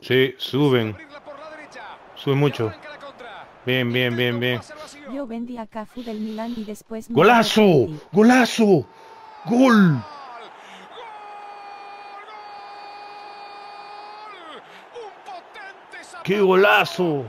Sí, suben. Suben mucho. Bien, bien, bien, bien. Yo vendí a del Milan y después... ¡Golazo! ¡Golazo! ¡Gol! ¡Qué golazo!